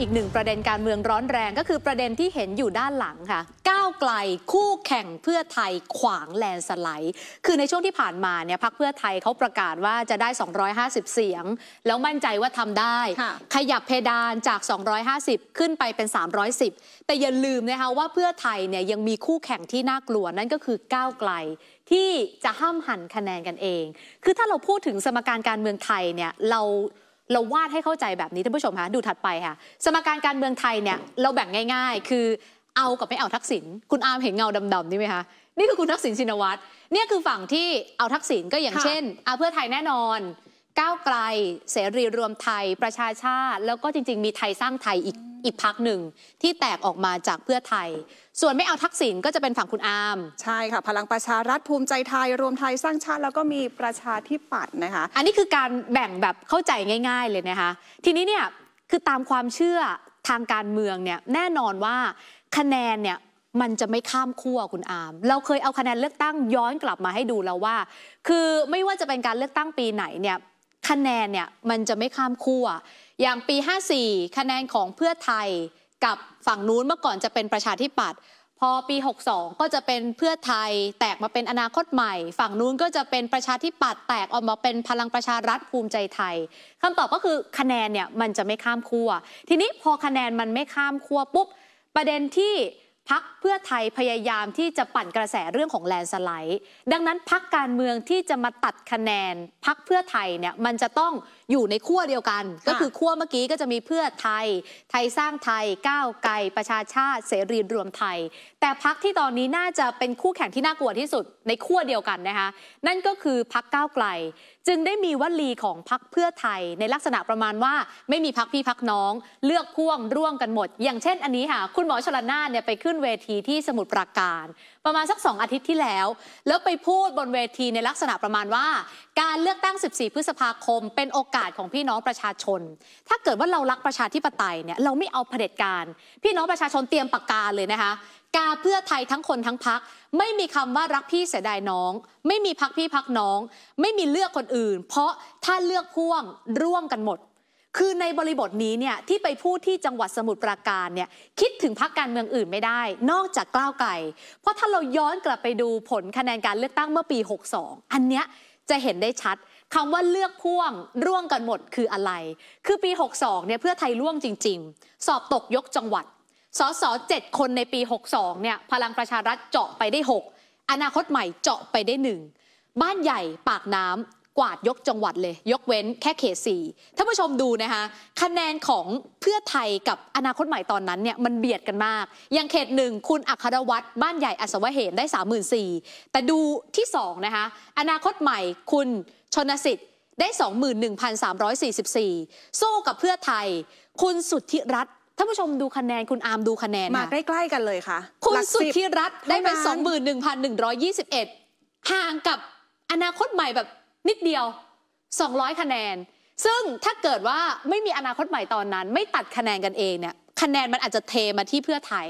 อีกหนึ่งประเด็นการเมืองร้อนแรงก็คือประเด็นที่เห็นอยู่ด้านหลังค่ะก้าวไกลคู่แข่งเพื่อไทยขวางแลนสไลด์คือในช่วงที่ผ่านมาเนี่ยพักเพื่อไทยเขาประกาศว่าจะได้ 250 เสียง แล้วมั่นใจว่าทำได้ ขยับเพดานจาก 250 ขึ้นไปเป็น 310 แต่อย่าลืมนะคะว่าเพื่อไทยเนี่ยยังมีคู่แข่งที่น่ากลัวนั่นก็คือก้าวไกล ที่จะห้ามหันคะแนนกันเอง คือถ้าเราพูดถึงสมการการเมืองไทยเนี่ยเราเราวาดให้เข้าใจแบบนี้ท่านผู้ชมคะดูถัดไปค่ะสมการการเมืองไทยเนี่ยเราแบ่งง่ายๆ คือเอากับไม่เอาทักษิณคุณอาร์มเห็นเงาดำๆนี่ไหมคะนี่คือคุณทักษิณชินวัตรเนี่ยคือฝั่งที่เอาทักษิณก็อย่างเช่นเอาเพื่อไทยแน่นอน ก้าวไกลเสรีรวมไทยประชาชาติ แล้วก็จริงๆ มีไทยสร้างไทยอีกอีกพักหนึ่งที่แตกออกมาจากเพื่อไทย ส่วนไม่เอาทักษิณก็จะเป็นฝั่งคุณอามใช่ค่ะ พลังประชารัฐภูมิ ใจไทย รวมไทยสร้างชาติแล้วก็มีประชาธิปัตย์นะคะอันนี้คือการแบ่งแบบเข้าใจง่ายๆเลยนะคะทีนี้เนี่ย คือตามความเชื่อทางการเมืองเนี่ย แน่นอนว่า คะแนนเนี่ย มันจะไม่ข้ามขั้วคุณอาม เราเคยเอาคะแนนเลือกตั้งย้อนกลับมาให้ดูแล้วว่า คือไม่ว่าจะเป็นการเลือกตั้งปีไหนเนี่ยคะแนนเนี่ยมันจะไม่ข้ามขั้วอย่างปี54คะแนนของเพื่อไทยกับฝั่งนู้นเมื่อก่อนจะเป็นประชาธิปัตย์พอปี62ก็จะเป็นเพื่อไทย แตกมาเป็นอนาคตใหม่ ฝั่งนู้นก็จะเป็นประชาธิปัตย์แตกออกมาเป็นพลังประชารัฐภูมิใจไทย คำตอบก็คือคะแนนเนี่ยมันจะไม่ข้ามขั้วทีนี้พอคะแนนมันไม่ข้ามขั้วปุ๊บประเด็นที่พักเพื่อไทยพยายามที่จะปั่นกระแสเรื่องของแลนสไลด์ ดังนั้นพักการเมืองที่จะมาตัดคะแนนพักเพื่อไทยเนี่ยมันจะต้องอยู่ในขั้วเดียวกัน ก็คือขั้วเมื่อกี้ก็จะมีเพื่อไทย ไทยสร้างไทยก้าวไกลประชาชาติเสรีรวมไทย แต่พักที่ตอนนี้น่าจะเป็นคู่แข่งที่น่ากลัวที่สุดในขั้วเดียวกันนะคะนั่นก็คือพักก้าวไกล จึงได้มีวลีของพักเพื่อไทยในลักษณะประมาณว่าไม่มีพักพี่พักน้องเลือกพ่วงร่วมกันหมด อย่างเช่น อันนี้ค่ะคุณหมอชลนาเนี่ยไปขึ้นเวทีที่สมุทรปราการ ประมาณสักสองอาทิตย์ที่แล้ว แล้วไปพูดบนเวทีในลักษณะประมาณว่าการเลือกตั้ง 14 พฤษภาคม เป็นโอกาสของพี่น้องประชาชน ถ้าเกิดว่าเรารักประชาธิปไตยเนี่ยเราไม่เอาเผด็จการ พี่น้องประชาชนเตรียมปากกาเลยนะคะ กาเพื่อไทยทั้งคนทั้งพักไม่มีคำว่ารักพี่เสียดายน้อง ไม่มีพักพี่พักน้อง ไม่มีเลือกคนอื่น เพราะถ้าเลือกพ่วงร่วมกันหมด คือในบริบทนี้เนี่ยที่ไปพูดที่จังหวัดสมุทรปราการเนี่ยคิดถึงพักการเมืองอื่นไม่ได้ นอกจากกล้าวไก่ เพราะถ้าเราย้อนกลับไปดูผลคะแนนการเลือกตั้งเมื่อปี 62 อันเนี้ยจะเห็นได้ชัดคำว่าเลือกพ่วงร่วงกันหมดคืออะไร คือปี 62เนี่ยเพื่อไทยร่วงจริง ๆ สอบตกยกจังหวัดสอสเจ็ดคนในปี 62เนี่ยพลังประชารัฐเจาะไปได้ 6 อนาคตใหม่เจาะไปได้หนึ่งบ้านใหญ่ปากน้กวาดยกจังหวัดเลย ยกเว้นแค่เขตสี่ท่านผู้ชมดูนะคะ คะแนนของเพื่อไทยกับอนาคตใหม่ตอนนั้นเนี่ยมันเบียดกันมากอย่างเขตหนึ่งคุณอัครวัตรบ้านใหญ่อัศวะเหมได้ 3 4มหมแต่ดูที่2นะคะอนาคตใหม่คุณชนสิทธิ์ได้ 21,344สู้กับเพื่อไทย คุณสุทธิรัตนท่านผู้ชมดูคะแนน คุณอาร์มดูคะแนนมาใกล้ๆกันเลยค่ะคุณสุทธิรัตน์ได้เป็น21,121ห่างกับอนาคตใหม่แบบนิดเดียว 200 คะแนน ซึ่งถ้าเกิดว่าไม่มีอนาคตใหม่ตอนนั้น ไม่ตัดคะแนนกันเองเนี่ย คะแนนมันอาจจะเทมาที่เพื่อไทย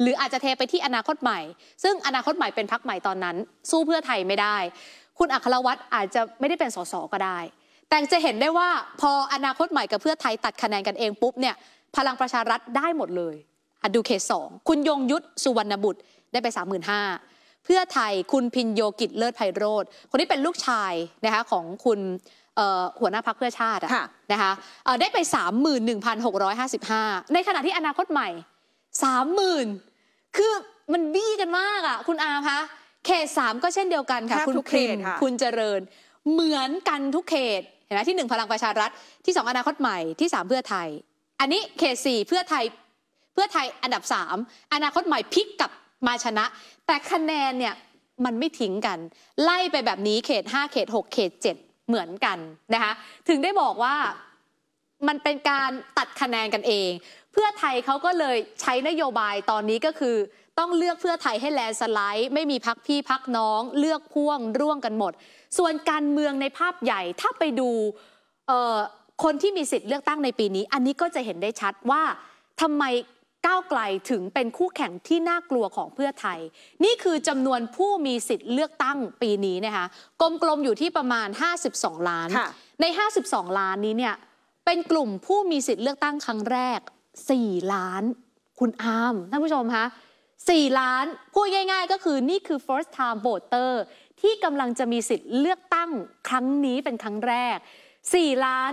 หรืออาจจะเทไปที่อนาคตใหม่ ซึ่งอนาคตใหม่เป็นพักใหม่ตอนนั้น สู้เพื่อไทยไม่ได้ คุณอัครวัตรอาจจะไม่ได้เป็นสสก็ได้ แต่จะเห็นได้ว่า พออนาคตใหม่กับเพื่อไทย ตัดคะแนนกันเองปุ๊บเนี่ย พลังประชารัฐได้หมดเลยอดูเขตสอง คุณยงยุทธสุวรรณบุตรได้ไป 3 5ห้าเพื่อไทย คุณพินโยกิจเลิศไพโรธคนนี้เป็นลูกชายนะคะของคุณหัวหน้าพักเพื่อชาติะนะคะได้ไป 31,655 ในขณะที่อนาคตใหม่ 30,000 คือ มันบี้กันมากอ่ะ คุณอาคะเขตสามก็เช่นเดียวกันค่ะ คุณครีมคุณเจริญเหมือนกันทุกเขตเห็นไหมที่หนึ่งพลังประชารัฐที่สองอนาคตใหม่ที่สามเพื่อไทย อันนี้เขตสี่เพื่อไทยเพื่อไทยอันดับสามอนาคตใหม่พลิกกับมาชนะแต่คะแนนเนี่ยมันไม่ทิ้งกัน ไล่ไปแบบนี้เขต5เขต6เขต7เหมือนกันนะคะถึงได้บอกว่ามันเป็นการตัดคะแนนกันเอง เพื่อไทยเขาก็เลยใช้นโยบายตอนนี้ก็คือ ต้องเลือกเพื่อไทยให้แลนสไลด์ ไม่มีพักพี่พักน้องเลือกพ่วงร่วงกันหมด ส่วนการเมืองในภาพใหญ่ถ้าไปดูคนที่มีสิทธิ์เลือกตั้งในปีนี้ อันนี้ก็จะเห็นได้ชัดว่าทำไมก้าวไกลถึงเป็นคู่แข่งที่น่ากลัวของเพื่อไทย นี่คือจำนวนผู้มีสิทธิ์เลือกตั้งปีนี้นะคะกลมๆอยู่ที่ประมาณ 52 ล้าน ใน 52 ล้านนี้เนี่ยเป็นกลุ่มผู้มีสิทธิ์เลือกตั้งครั้งแรก 4 ล้าน คุณอาม ท่านผู้ชมคะ4ล้านพูดง่าย ๆ ก็คือนี่คือ first time voter ที่กำลังจะมีสิทธิ์เลือกตั้งครั้งนี้เป็นครั้งแรก 4 ล้าน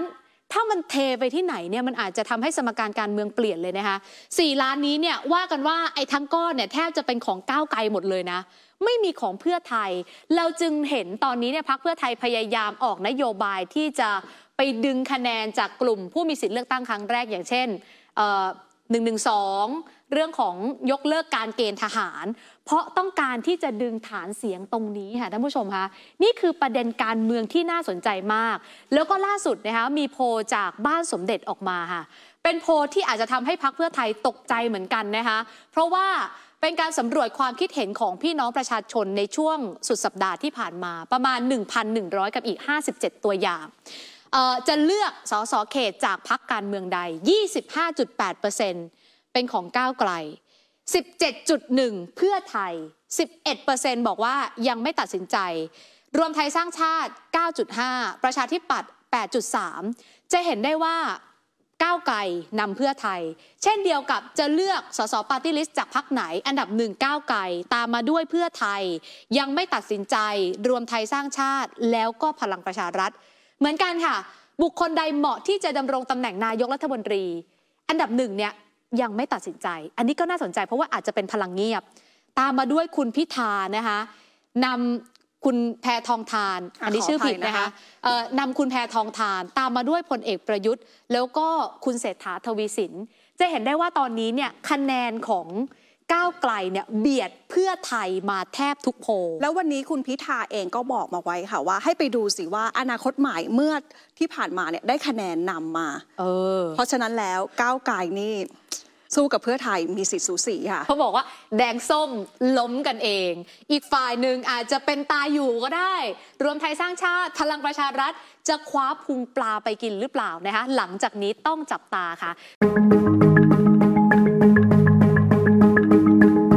ถ้ามันเทไปที่ไหนเนี่ยมันอาจจะทำให้สมการการเมืองเปลี่ยนเลยนะคะสี่ล้านนี้เนี่ยว่ากันว่าไอ้ทั้งก้อนเนี่ยแทบจะเป็นของก้าวไกลหมดเลยนะไม่มีของเพื่อไทย เราจึงเห็นตอนนี้เนี่ยพักเพื่อไทยพยายามออกนโยบายที่จะไปดึงคะแนนจากกลุ่ม ผู้มีสิทธิ์เลือกตั้งครั้งแรกอย่างเช่นหนึ่งหนึ่งสองเรื่องของยกเลิกการเกณฑ์ทหาร เพราะต้องการที่จะดึงฐานเสียงตรงนี้ค่ะท่านผู้ชมคะนี่คือประเด็นการเมืองที่น่าสนใจมาก แล้วก็ล่าสุดนะคะมีโพจากบ้านสมเด็จออกมาค่ะเป็นโพที่อาจจะทำให้พักเพื่อไทยตกใจเหมือนกันนะคะเพราะว่าเป็นการสำรวจความคิดเห็นของพี่น้องประชาชนในช่วงสุดสัปดาห์ที่ผ่านมา ประมาณ 1,100 กับอีก 57 ตัวอย่างจะเลือกสอสอเขตจากพักการเมืองใด 25.8%เเป็นของก้าวไกล 17.1เพื่อไทย11%บอกว่ายังไม่ตัดสินใจ รวมไทยสร้างชาติ 9.5 ประชาธิปัตย์8.3 จะเห็นได้ว่าก้าวไกลนำเพื่อไทย เช่นเดียวกับจะเลือกสสปาร์ตี้ลิสต์จากพักไหน อันดับหนึ่งก้าวไกลตามมาด้วยเพื่อไทย ยังไม่ตัดสินใจ รวมไทยสร้างชาติแล้วก็พลังประชารัฐ เหมือนกันค่ะ บุคคลใดเหมาะที่จะดำรงตำแหน่งนายกรัฐมนตรี อันดับหนึ่งเนี่ยยังไม่ตัดสินใจ อันนี้ก็น่าสนใจเพราะว่าอาจจะเป็นพลังเงียบ ตามมาด้วยคุณพิธานะคะนำคุณแพทองทาน อันนี้ชื่อผิดนะคะนำคุณแพทองทาน ตามมาด้วยพลเอกประยุทธ์ แล้วก็คุณเศรษฐาทวีสินจะเห็นได้ว่าตอนนี้เนี่ยคะแนนของก้าวไกลเนี่ยเบียดเพื่อไทยมาแทบทุกโพแล้ววันนี้คุณพิธาเองก็บอกมาไว้ค่ะว่าให้ไปดูสิว่าอนาคตใหม่เมื่อที่ผ่านมาเนี่ยได้คะแนนนำมาเออเพราะฉะนั้นแล้วก้าวไกลนี่สู้กับเพื่อไทยมีสิทธิ์สูสีค่ะเขาบอกว่า แดงส้มล้มกันเอง อีกฝ่ายหนึ่งอาจจะเป็นตาอยู่ก็ได้ รวมไทยสร้างชาติพลังประชารัฐจะคว้าพุงปลาไปกินหรือเปล่านะคะหลังจากนี้ต้องจับตาค่ะ